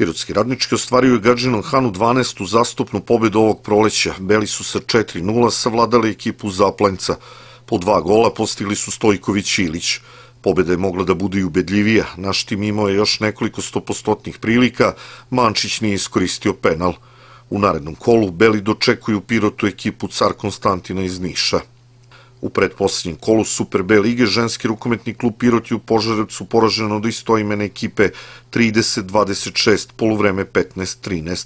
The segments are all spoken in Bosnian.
Pirotski radnički ostvaruju je Gađinom Hanu 12. zastupnu pobjedu ovog proleća. Beli su sa 4-0 savladali ekipu Zaplanjca. Po dva gola postigli su Stojković i Ilić. Pobjeda je mogla da bude i ubedljivija. Naš tim imao je još nekoliko stopostotnih prilika. Mančić nije iskoristio penal. U narednom kolu Beli dočekuju Pirotu ekipu Car Konstantina iz Niša. U predposljednjem kolu Super B lige ženski rukometni klub Pirot u Požarevcu poraženo od istoimene ekipe 30-26, polovreme 15-13.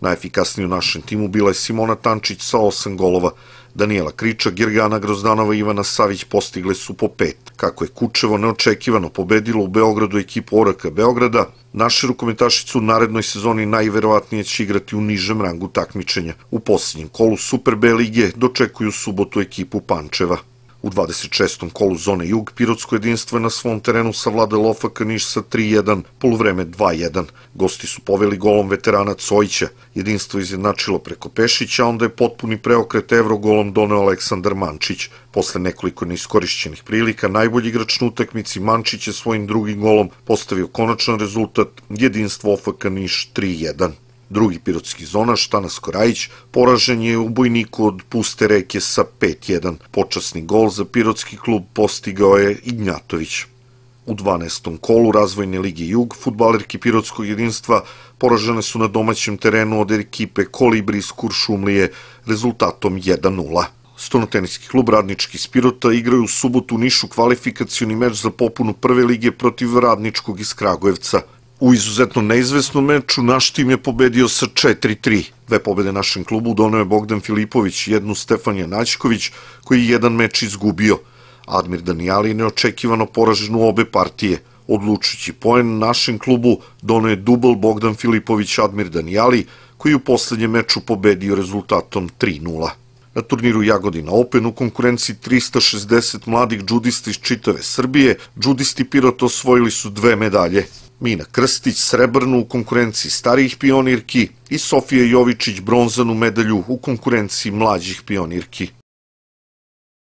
Najefikasniji u našem timu bila je Simona Tančić sa 8 golova. Danijela Kriča, Gergana Grozdanova i Ivana Savić postigle su po pet. Kako je Kučevo neočekivano pobedilo u Beogradu ekipu Oraka Beograda, Naši rukometašicu u narednoj sezoni najverovatnije će igrati u nižem rangu takmičenja. U posljednjem kolu Super B lige dočekuju subotu ekipu Pančeva. U 26. kolu zone Jug Pirotsko jedinstvo je na svom terenu savlade Lofaka Niš sa 3-1, polovreme 2-1. Gosti su poveli golom veterana Cojića. Jedinstvo je izjednačilo preko Pešića, onda je potpuni preokret evro golom doneo Aleksandar Mančić. Posle nekoliko neiskorišćenih prilika, najbolji igrač na utakmici Mančić je svojim drugim golom postavio konačan rezultat jedinstvo Lofaka Niš 3-1. Drugi pirotski zona, Tanas Korajić, poražen je u bojniku od puste reke sa 5-1. Počasni gol za pirotski klub postigao je Ignjatović. U 12. kolu razvojne Lige Jug, futbalerke Pirotskog jedinstva poražene su na domaćem terenu od ekipe Kolibri iz Kuršumlije rezultatom 1-0. Stonoteniski klub Radnički iz Pirota igraju u subotu Nišu kvalifikacijoni meč za popunu prve lige protiv Radničkog iz Kragujevca – U izuzetno neizvesnom meču naš tim je pobedio sa 4-3. Dve pobede našem klubu donio je Bogdan Filipović, jednu Stefan Janačković, koji je jedan meč izgubio. Admir Danijali je neočekivano poražen u obe partije. Odlučujući poen našem klubu donio je dubl Bogdan Filipović Admir Danijali, koji je u posljednjem meču pobedio rezultatom 3-0. Na turniru Jagodina Open u konkurenciji 360 mladih džudista iz čitave Srbije, džudisti Pirot osvojili su dve medalje – Mina Krstić srebrnu u konkurenciji starijih pionirki i Sofija Jovičić bronzanu medalju u konkurenciji mlađih pionirki.